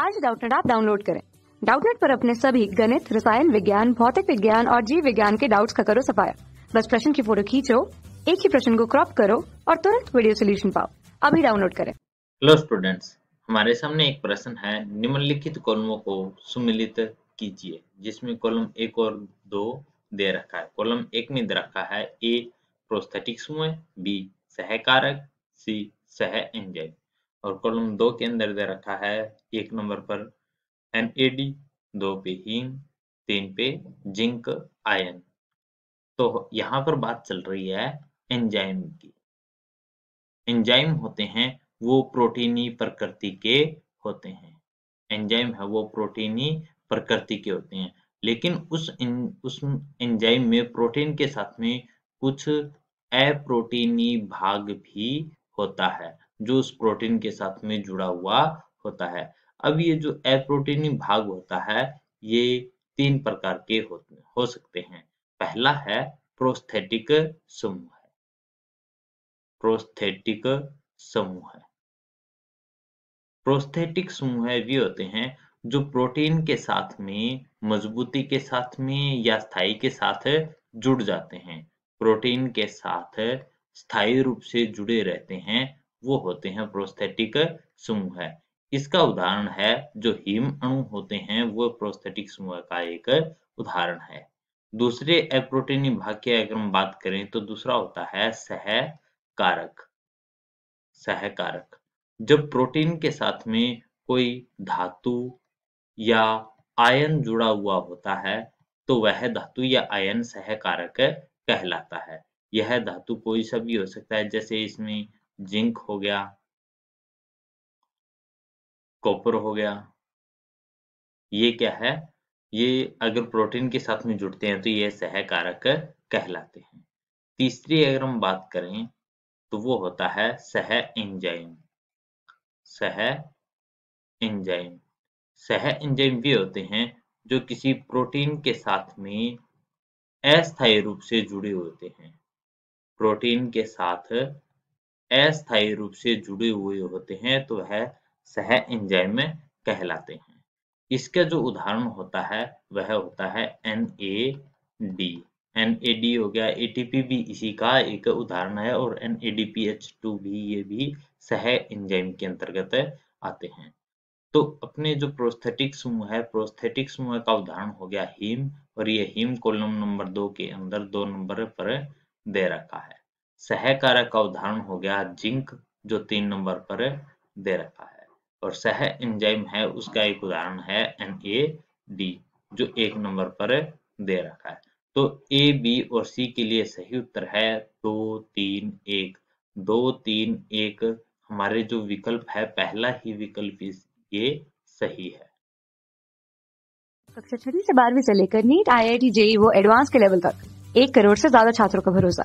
आज डाउटनेट आप डाउनलोड करें डाउटनेट पर अपने सभी गणित रसायन विज्ञान भौतिक विज्ञान और जीव विज्ञान के डाउट्स का करो सफाया बस प्रश्न की फोटो खींचो एक ही प्रश्न को क्रॉप करो और तुरंत वीडियो सोल्यूशन पाओ अभी डाउनलोड करें हेलो स्टूडेंट्स हमारे सामने एक प्रश्न है निम्नलिखित कॉलमों को सुमिलित कीजिए जिसमें कॉलम एक और दो दे रखा है कॉलम एक में दे रखा है ए प्रोस्थेटिक समूह बी सहकारक सी सह एंजाइम और कॉलम दो के अंदर दे रखा है एक नंबर पर एन ए डी दो पे हीम तीन पे जिंक आयन तो यहां पर बात चल रही है एंजाइम की एंजाइम होते हैं वो प्रोटीनी प्रकृति के होते हैं एंजाइम है वो प्रोटीनी प्रकृति के होते हैं लेकिन उस इन, उस एंजाइम में प्रोटीन के साथ में कुछ अप्रोटीनी भाग भी होता है जो उस प्रोटीन के साथ में जुड़ा हुआ होता है अब ये जो एप्रोटीनी भाग होता है ये तीन प्रकार के होते हो सकते हैं पहला है प्रोस्थेटिक समूह है प्रोस्थेटिक समूह है प्रोस्थेटिक समूह भी होते हैं जो प्रोटीन के साथ में मजबूती के साथ में या स्थाई के साथ जुड़ जाते हैं प्रोटीन के साथ स्थायी रूप से जुड़े रहते हैं वो होते हैं प्रोस्थेटिक समूह है इसका उदाहरण है जो हिम अणु होते हैं वो प्रोस्थेटिक समूह का एक उदाहरण है दूसरे अप्रोटीनी भाग की अगर हम बात करें तो दूसरा होता है सहकारक सहकारक जब प्रोटीन के साथ में कोई धातु या आयन जुड़ा हुआ होता है तो वह धातु या आयन सहकारक कहलाता है यह धातु कोई सा भी हो सकता है जैसे इसमें जिंक हो गया कॉपर हो गया ये क्या है ये अगर प्रोटीन के साथ में जुड़ते हैं तो ये सहकारक कहलाते हैं तीसरी अगर हम बात करें तो वो होता है सह एंजाइम सह एंजाइम सह एंजाइम भी होते हैं जो किसी प्रोटीन के साथ में अस्थायी रूप से जुड़े होते हैं प्रोटीन के साथ अस्थायी रूप से जुड़े हुए होते हैं तो वह सह एंजाइम कहलाते हैं इसका जो उदाहरण होता है वह होता है N A D N A D हो गया ए टी पी भी इसी का एक उदाहरण है और N A D P H two भी ये भी सह एंजाइम के अंतर्गत आते हैं तो अपने जो प्रोस्थेटिक समूह है प्रोस्थेटिक समूह का उदाहरण हो गया हीम और ये हीम कॉलम नंबर दो के अंदर दो नंबर पर दे रखा है सहकारक का उदाहरण हो गया जिंक जो तीन नंबर पर दे रखा है और सह एंजाइम है उसका एक उदाहरण है एन ए डी जो एक नंबर पर दे रखा है तो ए बी और सी के लिए सही उत्तर है दो तीन एक दो तीन एक हमारे जो विकल्प है पहला ही विकल्प ये सही है कक्षा छठी से बारहवीं से लेकर NEET I I T JEE वो एडवांस के लेवल तक एक करोड़ से ज्यादा छात्रों का भरोसा